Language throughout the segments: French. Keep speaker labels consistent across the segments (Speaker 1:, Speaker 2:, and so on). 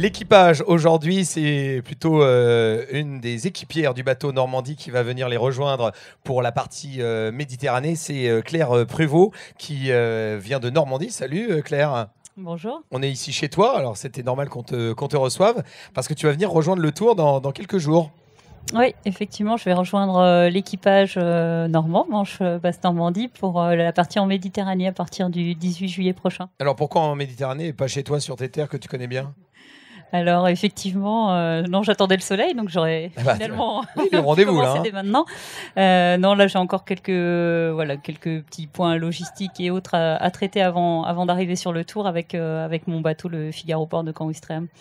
Speaker 1: L'équipage aujourd'hui, c'est plutôt euh, une des équipières du bateau Normandie qui va venir les rejoindre pour la partie euh, Méditerranée. C'est euh, Claire Pruvot qui vient de Normandie. Salut Claire. Bonjour. On est ici chez toi, alors c'était normal qu'on te, reçoive parce que tu vas venir rejoindre le tour dans, quelques jours.
Speaker 2: Oui, effectivement, je vais rejoindre l'équipage normand, Manche Basse Normandie, pour la partie en Méditerranée à partir du 18 juillet
Speaker 1: prochain. Alors pourquoi en Méditerranée et pas chez toi sur tes terres que tu connais bien alors effectivement, euh, non, j'attendais le soleil, donc j'aurais eh ben, finalement rendez-vous là. Hein. maintenant.
Speaker 2: Euh, non, là j'ai encore quelques voilà quelques petits points logistiques et autres à, traiter avant avant d'arriver sur le tour avec euh, avec mon bateau le Figaro Port de camp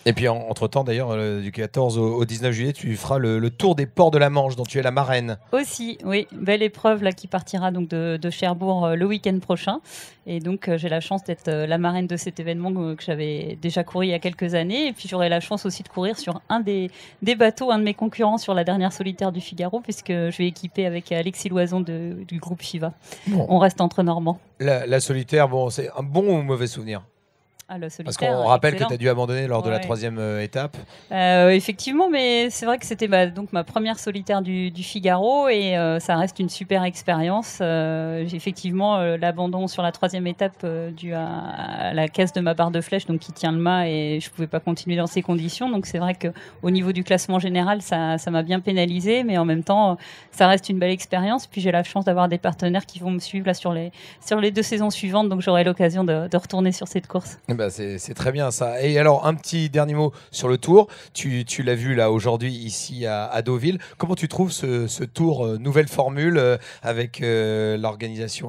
Speaker 1: Et puis entre temps d'ailleurs du 14 au, 19 juillet, tu feras le, tour des ports de la Manche dont tu es la marraine.
Speaker 2: Aussi, oui, belle épreuve là qui partira donc de, Cherbourg le week-end prochain. Et donc j'ai la chance d'être la marraine de cet événement que, j'avais déjà couru il y a quelques années. Et puis j'aurai la chance aussi de courir sur un des, bateaux, un de mes concurrents sur la dernière solitaire du Figaro, puisque je vais équiper avec Alexis Loison du groupe Shiva. On reste entre Normands.
Speaker 1: La, la solitaire, bon, c'est un bon ou mauvais souvenir
Speaker 2: ah, Parce qu'on rappelle que tu as dû abandonner lors de la troisième euh, étape. Euh, effectivement, mais c'est vrai que c'était bah, donc ma première solitaire du, Figaro et euh, ça reste une super expérience. J'ai effectivement, l'abandon sur la troisième étape dû à, la casse de ma barre de flèche, donc qui tient le mât et je ne pouvais pas continuer dans ces conditions. Donc c'est vrai que au niveau du classement général, ça, m'a bien pénalisé, mais en même temps, ça reste une belle expérience. Puis j'ai la chance d'avoir des partenaires qui vont me suivre là sur les sur les deux saisons suivantes, donc j'aurai l'occasion de, de, retourner sur cette course.
Speaker 1: Bah, c'est très bien ça. Et alors, un petit dernier mot sur le tour. Tu, l'as vu là aujourd'hui ici à, Deauville. Comment tu trouves ce, tour, euh, nouvelle formule euh, avec euh, l'organisation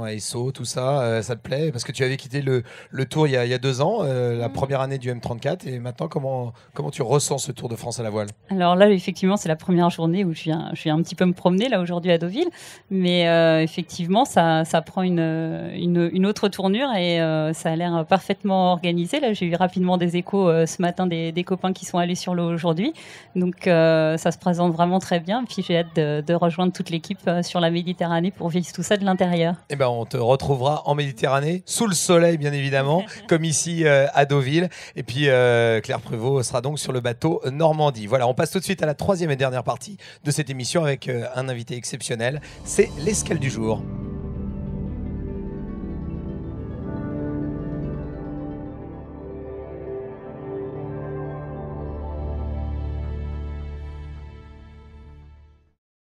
Speaker 1: l'organisation ASO, tout ça Ça te plaît Parce que tu avais quitté le, tour il y, a, deux ans, la mhm. première année du M34. Et maintenant, comment, comment tu ressens ce Tour de France à la voile
Speaker 2: Alors là, effectivement, c'est la première journée où je viens, je un petit peu me promener là aujourd'hui à Deauville. Mais effectivement, ça, ça prend une, une, autre tournure et ça a l'air parfaitement organisé j'ai eu rapidement des échos euh, ce matin des, copains qui sont allés sur l'eau aujourd'hui. Donc, euh, ça se présente vraiment très bien. Puis, j'ai hâte de, rejoindre toute l'équipe euh, sur la Méditerranée pour vivre tout ça de l'intérieur.
Speaker 1: Eh ben, on te retrouvera en Méditerranée, sous le soleil, bien évidemment, comme ici à Deauville. Et puis, Claire Prévost sera donc sur le bateau Normandie. Voilà, on passe tout de suite à la troisième et dernière partie de cette émission avec un invité exceptionnel. C'est l'escale du jour.